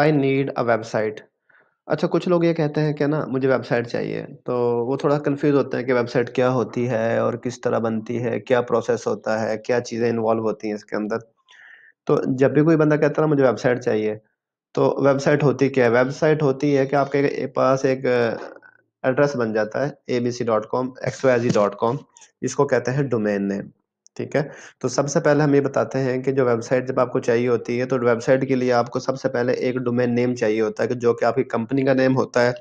I need a website अच्छा कुछ लोग ये कहते हैं कि ना मुझे वेबसाइट चाहिए तो वो थोड़ा कंफ्यूज होते हैं कि वेबसाइट क्या होती है और किस तरह बनती है क्या प्रोसेस होता है क्या चीज़ें इन्वॉल्व होती हैं इसके अंदर तो जब भी कोई बंदा कहता है ना मुझे वेबसाइट चाहिए तो वेबसाइट होती क्या है वेबसाइट होती है कि आपके पास एक एड्रेस uh, बन जाता है A B C dot com X Y Z dot com इसको कहते हैं डोमेन नेम ठीक है तो सबसे पहले हम ये बताते हैं कि जो वेबसाइट जब आपको चाहिए होती है तो वेबसाइट के लिए आपको सबसे पहले एक डोमेन नेम चाहिए होता है कि जो कि आपकी कंपनी का नेम होता है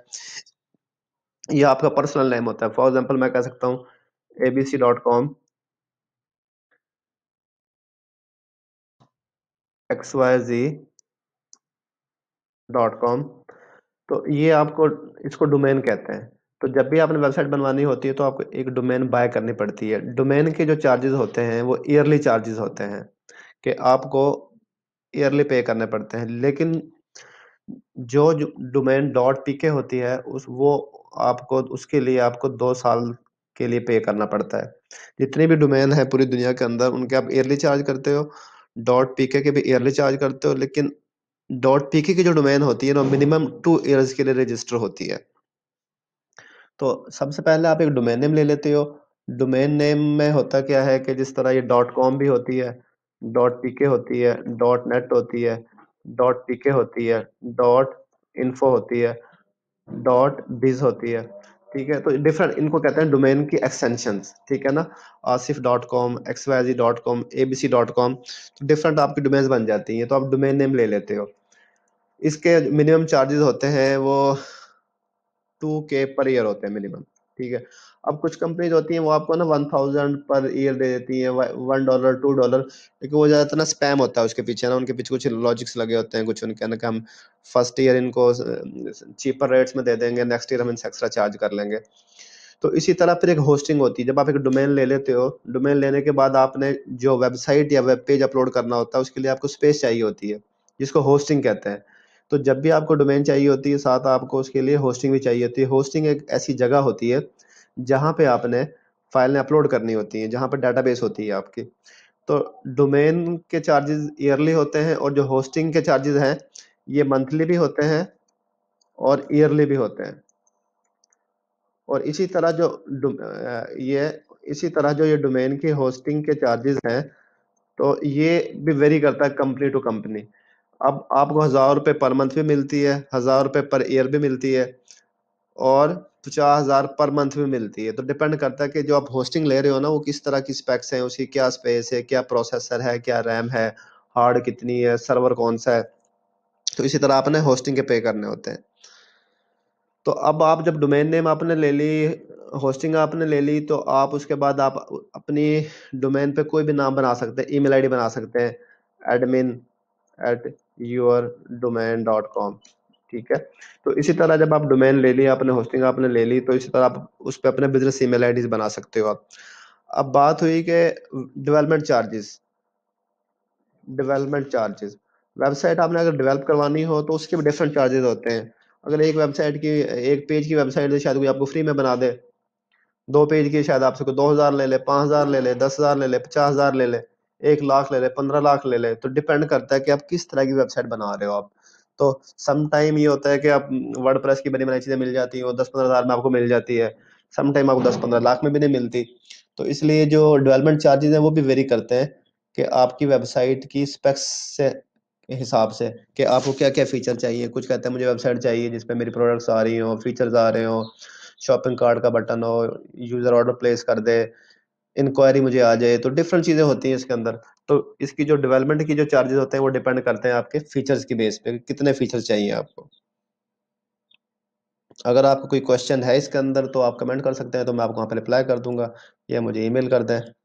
या आपका पर्सनल नेम होता है फॉर एग्जाम्पल मैं कह सकता हूँ ABC dot com X Y Z dot com तो ये आपको इसको डोमेन कहते हैं तो जब भी आपने वेबसाइट बनवानी होती है तो आपको एक डोमेन बाय करनी पड़ती है डोमेन के जो चार्जेस होते हैं वो ईयरली चार्जेस होते हैं कि आपको ईयरली पे करने पड़ते हैं लेकिन जो डोमेन डॉट पी के होती है उस वो आपको उसके लिए आपको दो साल के लिए पे करना पड़ता है जितनी भी डोमेन है पूरी दुनिया के अंदर उनके आप ईयरली चार्ज करते हो डॉट पी के भी ईयरली चार्ज करते हो लेकिन डॉट पी की जो डोमेन होती है ना मिनिमम टू ईयर्स के लिए रजिस्टर होती है तो सबसे पहले आप एक डोमेन नेम ले लेते हो डोमेन नेम में होता क्या है कि जिस तरह ये डॉट कॉम भी होती है डॉट पी के होती है डॉट नेट होती है डॉट पी के होती है डॉट इन्फो होती है डॉट बिज होती है ठीक है तो डिफरेंट इनको कहते हैं डोमेन की एक्सटेंशन ठीक है ना Asif dot com X Y Z dot com A B C dot com तो डिफरेंट आपकी डोमेन्स बन जाती हैं तो आप डोमेन नेम ले लेते हो इसके मिनिमम चार्जेस होते हैं वो टू के पर ईयर होते हैं मिनिमम ठीक है अब कुछ कंपनीज होती हैं वो आपको ना वन थाउजेंड पर ईयर दे देती हैं वन डॉलर टू डॉलर क्योंकि वो ज़्यादा ना स्पैम होता है उसके पीछे ना उनके पीछे कुछ लॉजिक्स लगे होते हैं कुछ उनके ना कि हम फर्स्ट ईयर इनको चीपर रेट्स में दे देंगे नेक्स्ट ईयर हम इनसे एक्स्ट्रा चार्ज कर लेंगे तो इसी तरह फिर एक होस्टिंग होती है जब आप एक डोमेन ले लेते हो डोमेन लेने के बाद आपने जो वेबसाइट या वेब पेज अपलोड करना होता है उसके लिए आपको स्पेस चाहिए होती है जिसको होस्टिंग कहते हैं तो जब भी आपको डोमेन चाहिए होती है साथ आपको उसके लिए होस्टिंग भी चाहिए होती है होस्टिंग एक ऐसी जगह होती है जहाँ पे आपने फाइलें अपलोड करनी होती हैं जहाँ पर डाटाबेस होती है आपकी तो डोमेन के चार्जेस ईयरली होते हैं और जो होस्टिंग के चार्जेस हैं ये मंथली भी होते हैं और ईयरली भी होते हैं और इसी तरह जो ये इसी तरह जो ये डोमेन की होस्टिंग के चार्जेस हैं तो ये भी वेरी करता है कंपनी टू कंपनी अब आपको हज़ार रुपये पर मंथ भी मिलती है हज़ार रुपये पर ईयर भी मिलती है और पचास हज़ार पर मंथ भी मिलती है तो डिपेंड करता है कि जो आप होस्टिंग ले रहे हो ना वो किस तरह की स्पेक्स हैं उसकी क्या स्पेस है क्या प्रोसेसर है क्या रैम है हार्ड कितनी है सर्वर कौन सा है तो इसी तरह आपने होस्टिंग के पे करने होते हैं तो अब आप जब डोमेन नेम आपने ले ली होस्टिंग आपने ले ली तो आप उसके बाद आप अपनी डोमेन पे कोई भी नाम बना सकते हैं ईमेल आईडी बना सकते हैं admin at your domain dot com ठीक है तो इसी तरह जब आप डोमेन ले ली आपने होस्टिंग आपने ले ली तो इसी तरह आप उस पर अपने बिजनेस ई मेल बना सकते हो आप अब बात हुई कि development charges development charges website आपने अगर डेवलप करवानी हो तो उसके भी डिफरेंट चार्जेस होते हैं अगर एक वेबसाइट की एक पेज की वेबसाइट शायद कोई आपको फ्री में बना दे दो पेज की शायद आपसे कोई दो हज़ार ले ले पाँच हज़ार ले ले दस हज़ार ले ले पचास हज़ार ले ले एक लाख ले ले पंद्रह लाख ले ले तो डिपेंड करता है कि आप किस तरह की वेबसाइट बना रहे हो आप तो सम टाइम ये होता है कि आप वर्ड प्रेस की बनी बनाई चीज़ें मिल जाती हैं वो दस पंद्रह हज़ार में आपको मिल जाती है सम टाइम आपको दस पंद्रह लाख में भी नहीं मिलती तो इसलिए जो डेवलपमेंट चार्जेज हैं वो भी वेरी करते हैं कि आपकी वेबसाइट की स्पेक्स से हिसाब से कि आपको क्या क्या फ़ीचर चाहिए कुछ कहते हैं मुझे वेबसाइट चाहिए जिसमें मेरी प्रोडक्ट्स आ रही हों फीचर्स आ रहे हो शॉपिंग कार्ट का बटन हो यूज़र ऑर्डर प्लेस कर दे इंक्वायरी मुझे आ जाए तो डिफरेंट चीज़ें होती हैं इसके अंदर तो इसकी जो डेवलपमेंट की जो चार्जेस होते हैं वो डिपेंड करते हैं आपके फीचर्स की बेस पे कितने फीचर्स चाहिए आपको अगर आपको कोई क्वेश्चन है इसके अंदर तो आप कमेंट कर सकते हैं तो मैं आपको वहाँ पर रिप्लाई कर दूंगा या मुझे ईमेल कर दें